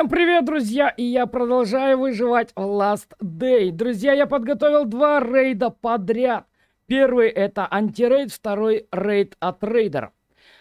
Всем привет, друзья! И я продолжаю выживать в Last Day. Друзья, я подготовил два рейда подряд. Первый это антирейд, второй рейд от рейдера.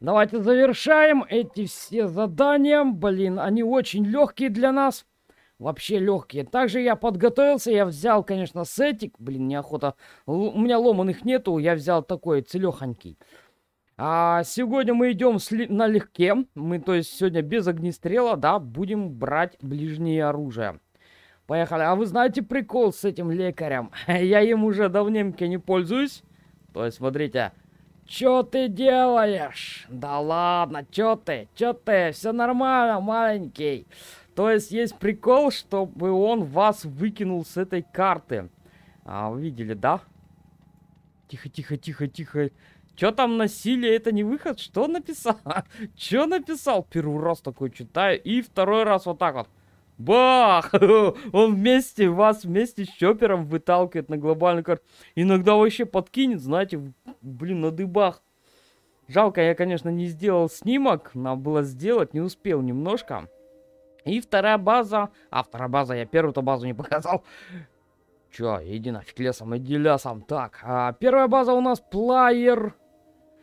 Давайте завершаем эти все задания. Блин, они очень легкие для нас. Вообще легкие. Также я подготовился, я взял, конечно, сетик. Блин, неохота. У меня ломаных нету, я взял такой целехонький. А сегодня мы идем сли... налегке. Мы, то есть, сегодня без огнестрела, да, будем брать ближнее оружие. Поехали. А вы знаете прикол с этим лекарем? Я им уже давненько не пользуюсь. То есть, смотрите. Чё ты делаешь? Да ладно, чё ты? Чё ты? Все нормально, маленький. То есть, есть прикол, чтобы он вас выкинул с этой карты. А, вы видели, да? Тихо, тихо, тихо, тихо. Чё там насилие, это не выход? Что написал? Чё написал? Первый раз такой читаю. И второй раз вот так вот. Бах! Он вместе, вас вместе с Чопером выталкивает на глобальный карт Иногда вообще подкинет, знаете, блин, на дыбах. Жалко, я, конечно, не сделал снимок. Надо было сделать, не успел немножко. И вторая база... А, вторая база, я первую-то базу не показал. Чё, иди нафиг лесом, иди лесом. Так, а первая база у нас плеер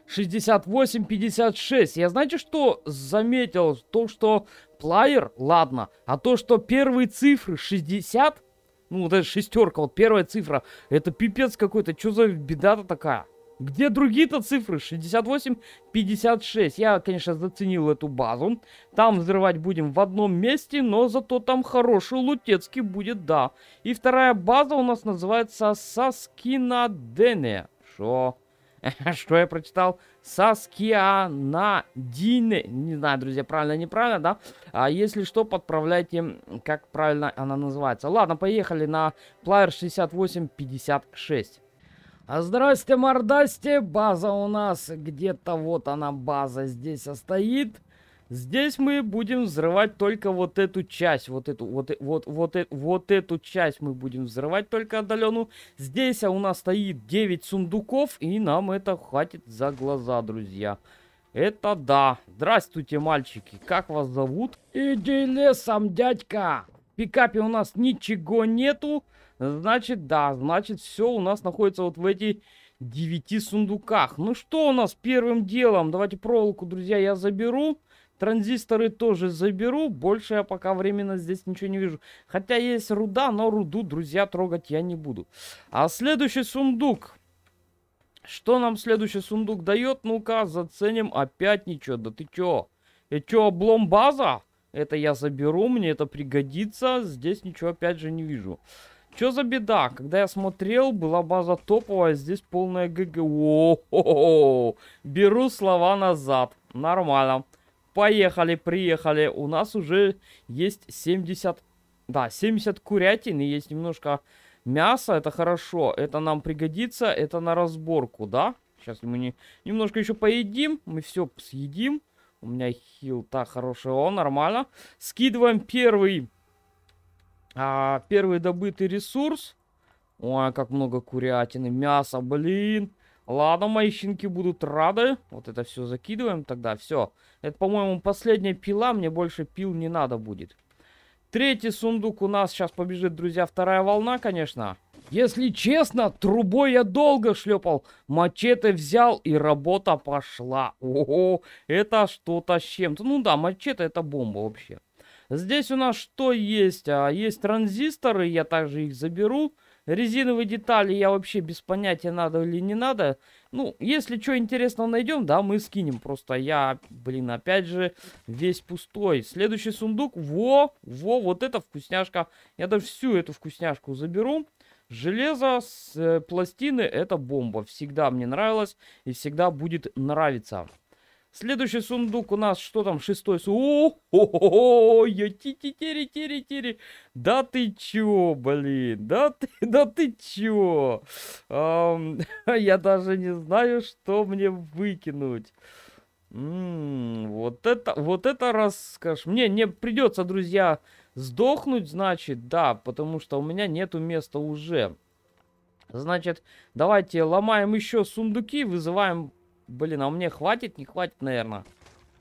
68-56. Я знаете, что заметил? То, что плеер, ладно, а то, что первые цифры 60, ну вот эта шестерка, вот первая цифра, это пипец какой-то, что за беда-то такая? Где другие-то цифры? 68, 56. Я, конечно, заценил эту базу. Там взрывать будем в одном месте, но зато там хороший лутецкий будет, да. И вторая база у нас называется Саскинадене. Шо? Что я прочитал? Саскиана Дины. Не знаю, друзья, правильно, неправильно, да? А если что, подправляйте, как правильно она называется. Ладно, поехали на плеер 6856. А, здрасте, мордасти. База у нас где-то вот она, база здесь стоит. Здесь мы будем взрывать только вот эту часть, вот эту, вот, э, вот, вот, э, вот эту часть мы будем взрывать только отдаленную. Здесь а у нас стоит 9 сундуков, и нам это хватит за глаза, друзья. Это да. Здравствуйте, мальчики, как вас зовут? Иди лесом, дядька. В пикапе у нас ничего нету, значит да, значит все у нас находится вот в эти... 9 сундуках. Ну что у нас первым делом? Давайте проволоку, друзья, я заберу. Транзисторы тоже заберу. Больше я пока временно здесь ничего не вижу. Хотя есть руда, но руду, друзья, трогать я не буду. А следующий сундук. Что нам следующий сундук дает? Ну-ка, заценим. Опять ничего. Да ты чё? Это чё, облом база? Это я заберу, мне это пригодится. Здесь ничего опять же не вижу. Чё за беда? Когда я смотрел, была база топовая, здесь полная ГГ. О, -хо -хо. беру слова назад. Нормально. Поехали, приехали. У нас уже есть 70... Да, 70 курятин и есть немножко мяса. Это хорошо. Это нам пригодится. Это на разборку, да? Сейчас мы не... немножко еще поедим. Мы все съедим. У меня хил, так, хороший он, нормально. Скидываем первый... А, первый добытый ресурс. Ой, как много курятины, мяса, блин. Ладно, мои щенки будут рады. Вот это все закидываем тогда. Все. Это, по-моему, последняя пила. Мне больше пил не надо будет. Третий сундук у нас сейчас побежит, друзья. Вторая волна, конечно. Если честно, трубой я долго шлепал. Мачете взял и работа пошла. Ого, это что-то с чем-то. Ну да, мачете это бомба вообще. Здесь у нас что есть? А, есть транзисторы, я также их заберу. Резиновые детали я вообще без понятия надо или не надо. Ну, если что интересного найдем, да, мы скинем. Просто а я, блин, опять же, весь пустой. Следующий сундук. Во, во, вот эта вкусняшка. Я даже всю эту вкусняшку заберу. Железо с э, пластины это бомба. Всегда мне нравилось и всегда будет нравиться. Следующий сундук у нас, что там, шестой сундук. О, я ти ти тири тири тири Да ты чё, блин, да ты, да ты чё? Эм, я даже не знаю, что мне выкинуть. М -м, вот это, вот это роскошь. Мне не придется, друзья, сдохнуть, значит, да, потому что у меня нету места уже. Значит, давайте ломаем еще сундуки, вызываем Блин, а мне хватит? Не хватит, наверное.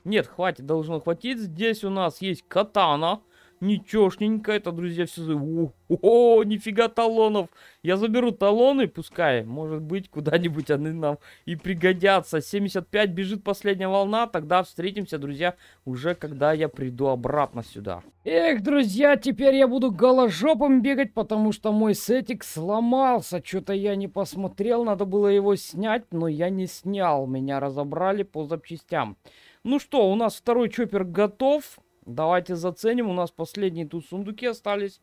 Нет, хватит, должно хватить. Здесь у нас есть катана. Ничешненько это, друзья, все... О, о, нифига талонов. Я заберу талоны, пускай, может быть, куда-нибудь они нам и пригодятся. 75 бежит последняя волна, тогда встретимся, друзья, уже когда я приду обратно сюда. Эх, друзья, теперь я буду голожопом бегать, потому что мой сетик сломался. Что-то я не посмотрел, надо было его снять, но я не снял. Меня разобрали по запчастям. Ну что, у нас второй чоппер готов. Давайте заценим. У нас последние тут сундуки остались.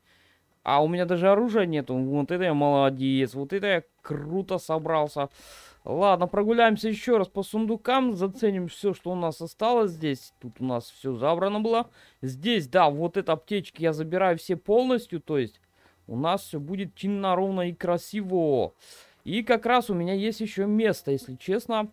А у меня даже оружия нету. Вот это я молодец. Вот это я круто собрался. Ладно, прогуляемся еще раз по сундукам. Заценим все, что у нас осталось здесь. Тут у нас все забрано было. Здесь, да, вот это аптечки я забираю все полностью. То есть у нас все будет чинно, ровно и красиво. И как раз у меня есть еще место, если честно.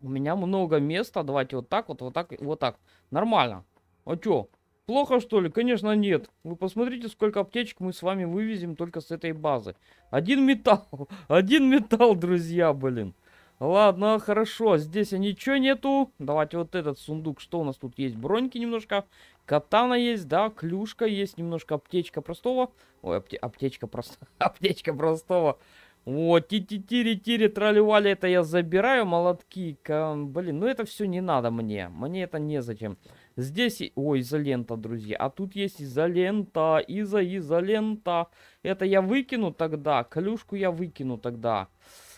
У меня много места. Давайте вот так вот, вот так, вот так. Нормально. А чё, плохо что ли? Конечно нет. Вы посмотрите, сколько аптечек мы с вами вывезем только с этой базы. Один металл, один металл, друзья, блин. Ладно, хорошо, здесь ничего нету. Давайте вот этот сундук, что у нас тут есть? Броньки немножко, катана есть, да, клюшка есть, немножко аптечка простого. Ой, апте аптечка простого, аптечка простого. Вот, ти ти тири-тири, траливали это я забираю, молотки. Блин, ну это все не надо мне, мне это незачем. зачем. Здесь, ой, изолента, друзья. А тут есть изолента, изо, изолента. Это я выкину тогда, колюшку я выкину тогда.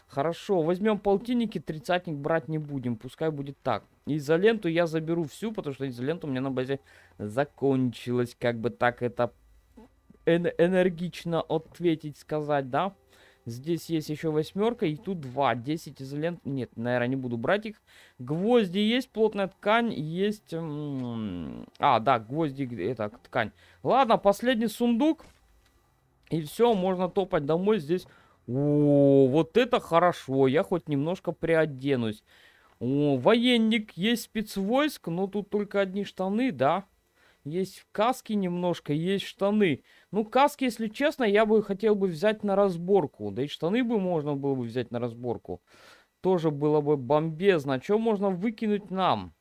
Хорошо, возьмем полтинники, тридцатник брать не будем, пускай будет так. Изоленту я заберу всю, потому что изолента у меня на базе закончилась. Как бы так это эн энергично ответить, сказать, да? Да Здесь есть еще восьмерка, и тут два. десять изолент. Нет, наверное, не буду брать их. Гвозди есть, плотная ткань есть. А, да, гвозди, это ткань. Ладно, последний сундук. И все, можно топать домой. Здесь... О, вот это хорошо. Я хоть немножко приоденусь. О, военник, есть спецвойск, но тут только одни штаны, да. Есть каски немножко, есть штаны. Ну, каски, если честно, я бы хотел бы взять на разборку. Да и штаны бы можно было бы взять на разборку. Тоже было бы бомбезно. А Что можно выкинуть нам?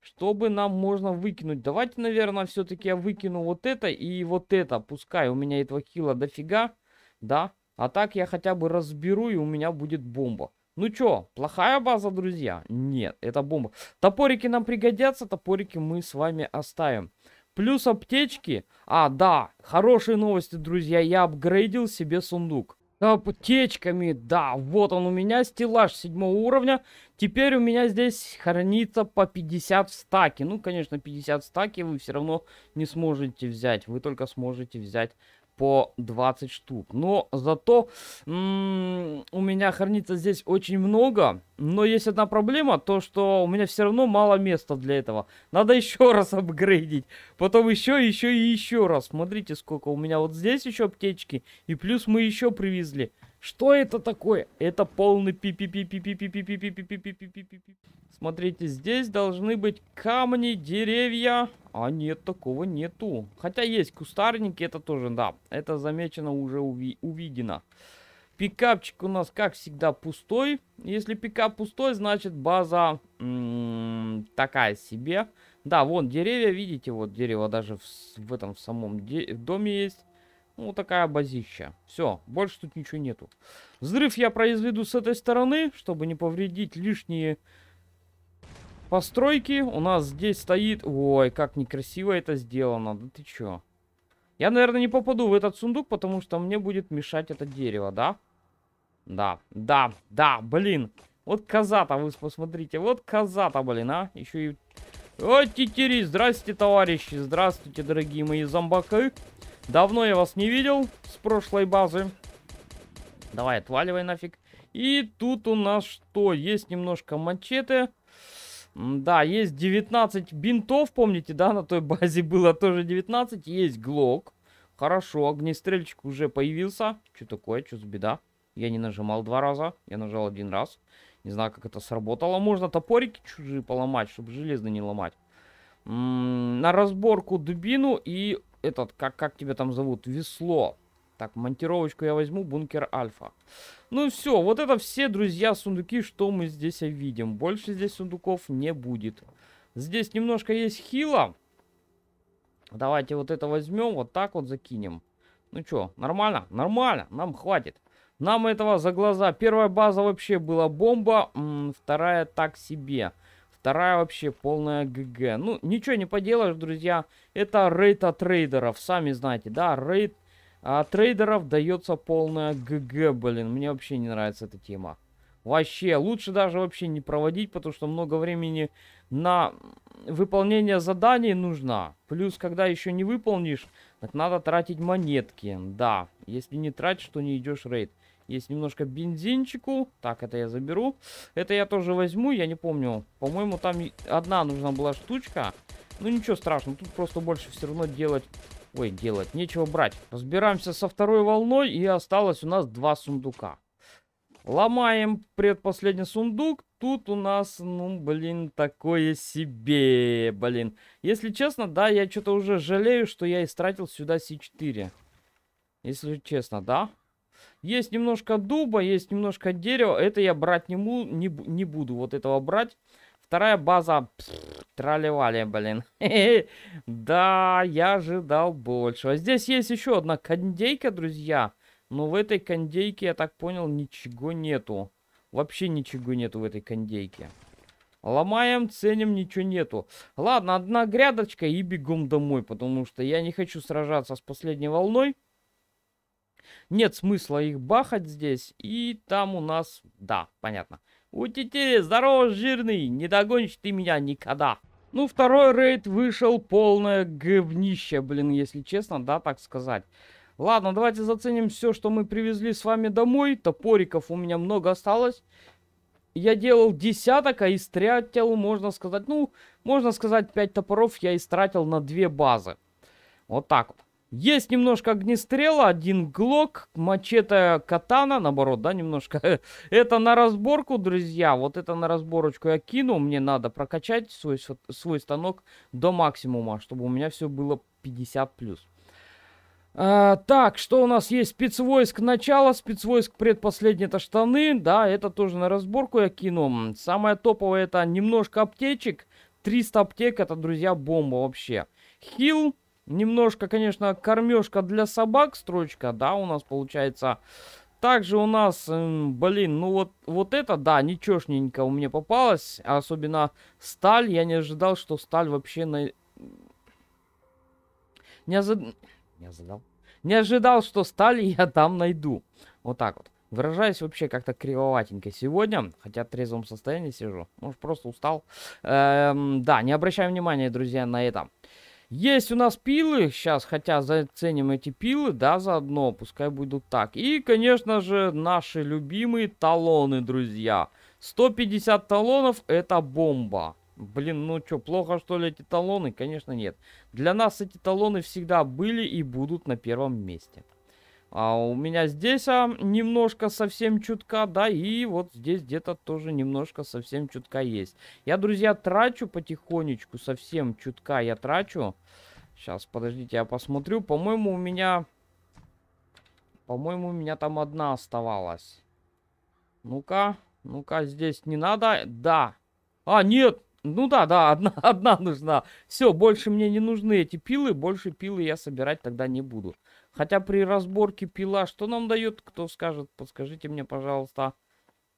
Что бы нам можно выкинуть? Давайте, наверное, все-таки я выкину вот это и вот это. Пускай у меня этого хила дофига, да? А так я хотя бы разберу, и у меня будет бомба. Ну чё, плохая база, друзья? Нет, это бомба. Топорики нам пригодятся, топорики мы с вами оставим. Плюс аптечки. А, да, хорошие новости, друзья. Я апгрейдил себе сундук. Аптечками, да, вот он у меня, стеллаж седьмого уровня. Теперь у меня здесь хранится по 50 стаки. Ну, конечно, 50 стаки вы все равно не сможете взять. Вы только сможете взять по 20 штук. Но зато у меня хранится здесь очень много. Но есть одна проблема, то что у меня все равно мало места для этого. Надо еще раз апгрейдить. Потом еще, еще и еще раз. Смотрите, сколько у меня вот здесь еще аптечки. И плюс мы еще привезли. Что это такое? Это полный пи пи пи пи пи пи пи пи пи пи пи пи пи пи Смотрите, здесь должны быть камни, деревья. А нет, такого нету. Хотя есть кустарники, это тоже, да. Это замечено, уже уви увидено. Пикапчик у нас, как всегда, пустой. Если пикап пустой, значит база такая себе. Да, вон деревья, видите, вот дерево даже в, в этом самом в доме есть. Ну, такая базища. Все, больше тут ничего нету. Взрыв я произведу с этой стороны, чтобы не повредить лишние постройки у нас здесь стоит... Ой, как некрасиво это сделано. Да ты чё? Я, наверное, не попаду в этот сундук, потому что мне будет мешать это дерево, да? Да, да, да, блин. Вот коза-то, вы посмотрите. Вот коза-то, блин, а. Еще и... О, титери, здрасте, товарищи. Здравствуйте, дорогие мои зомбаки. Давно я вас не видел с прошлой базы. Давай, отваливай нафиг. И тут у нас что? Есть немножко мачете. Да, есть 19 бинтов, помните, да, на той базе было тоже 19. Есть глок. Хорошо, огнестрельчик уже появился. Что такое, что за беда? Я не нажимал два раза, я нажал один раз. Не знаю, как это сработало. Можно топорики чужие поломать, чтобы железно не ломать. М м-м, -м на разборку дубину и этот, как, как тебя там зовут, весло. Так, монтировочку я возьму, бункер Альфа. Ну все, вот это все, друзья, сундуки, что мы здесь видим. Больше здесь сундуков не будет. Здесь немножко есть хила. Давайте вот это возьмем, вот так вот закинем. Ну что, нормально? Нормально, нам хватит. Нам этого за глаза. Первая база вообще была бомба, вторая так себе. Вторая вообще полная ГГ. Ну, ничего не поделаешь, друзья. Это рейд от рейдеров, сами знаете, да? Рейд а трейдеров дается полная ГГ, блин. Мне вообще не нравится эта тема. Вообще, лучше даже вообще не проводить, потому что много времени на выполнение заданий нужно. Плюс, когда еще не выполнишь, так надо тратить монетки. Да, если не тратишь, то не идешь рейд. Есть немножко бензинчику. Так, это я заберу. Это я тоже возьму, я не помню. По-моему, там одна нужна была штучка. Ну, ничего страшного, тут просто больше все равно делать Ой, делать нечего брать. Разбираемся со второй волной. И осталось у нас два сундука. Ломаем предпоследний сундук. Тут у нас, ну, блин, такое себе, блин. Если честно, да, я что-то уже жалею, что я истратил сюда С4. Если честно, да. Есть немножко дуба, есть немножко дерева. Это я брать не, му, не, не буду вот этого брать. Вторая база... Пфф, Тролливали, блин. да, я ожидал большего. А здесь есть еще одна кондейка, друзья. Но в этой кондейке, я так понял, ничего нету. Вообще ничего нету в этой кондейке. Ломаем, ценим, ничего нету. Ладно, одна грядочка и бегом домой, потому что я не хочу сражаться с последней волной. Нет смысла их бахать здесь. И там у нас... Да, понятно. У тетери здорово, жирный, не догонишь ты меня никогда. Ну, второй рейд вышел полное говнище, блин, если честно, да, так сказать. Ладно, давайте заценим все, что мы привезли с вами домой. Топориков у меня много осталось. Я делал десяток, а истратил, можно сказать, ну, можно сказать, 5 топоров я истратил на две базы. Вот так вот. Есть немножко огнестрела, один глок, мачете катана, наоборот, да, немножко. Это на разборку, друзья, вот это на разборочку я кину. Мне надо прокачать свой, свой станок до максимума, чтобы у меня все было 50 плюс. А, так, что у нас есть? Спецвойск начала, спецвойск предпоследний это штаны. Да, это тоже на разборку я кину. Самое топовое это немножко аптечек. 300 аптек это, друзья, бомба вообще. Хил, Немножко, конечно, кормежка для собак строчка, да, у нас получается. Также у нас, эм, блин, ну вот, вот это, да, ничегошненько у меня попалось. Особенно сталь. Я не ожидал, что сталь вообще на... Не, озад... не ожидал. Не ожидал, что сталь я там найду. Вот так вот. Выражаюсь вообще как-то кривоватенько сегодня, хотя в трезвом состоянии сижу. Может, просто устал. Эм, да, не обращай внимания, друзья, на это. Есть у нас пилы, сейчас, хотя заценим эти пилы, да, заодно, пускай будут так. И, конечно же, наши любимые талоны, друзья. 150 талонов это бомба. Блин, ну что, плохо что ли эти талоны? Конечно нет. Для нас эти талоны всегда были и будут на первом месте. А у меня здесь а, немножко совсем чутка, да, и вот здесь где-то тоже немножко совсем чутка есть. Я, друзья, трачу потихонечку, совсем чутка я трачу. Сейчас, подождите, я посмотрю. По-моему, у меня... По-моему, у меня там одна оставалась. Ну-ка, ну-ка, здесь не надо. Да. А, нет, ну да, да, одна, одна нужна. Все, больше мне не нужны эти пилы, больше пилы я собирать тогда не буду. Хотя при разборке пила, что нам дает, кто скажет, подскажите мне, пожалуйста.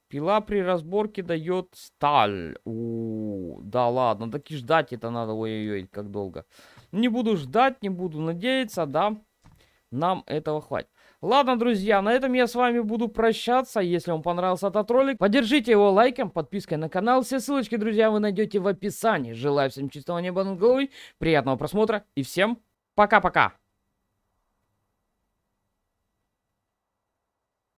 Пила при разборке дает сталь. У, -у, -у да ладно, так и ждать это надо, ой-ой-ой, как долго. Не буду ждать, не буду надеяться, да, нам этого хватит. Ладно, друзья, на этом я с вами буду прощаться. Если вам понравился этот ролик, поддержите его лайком, подпиской на канал. Все ссылочки, друзья, вы найдете в описании. Желаю всем чистого неба над головой, приятного просмотра и всем пока-пока.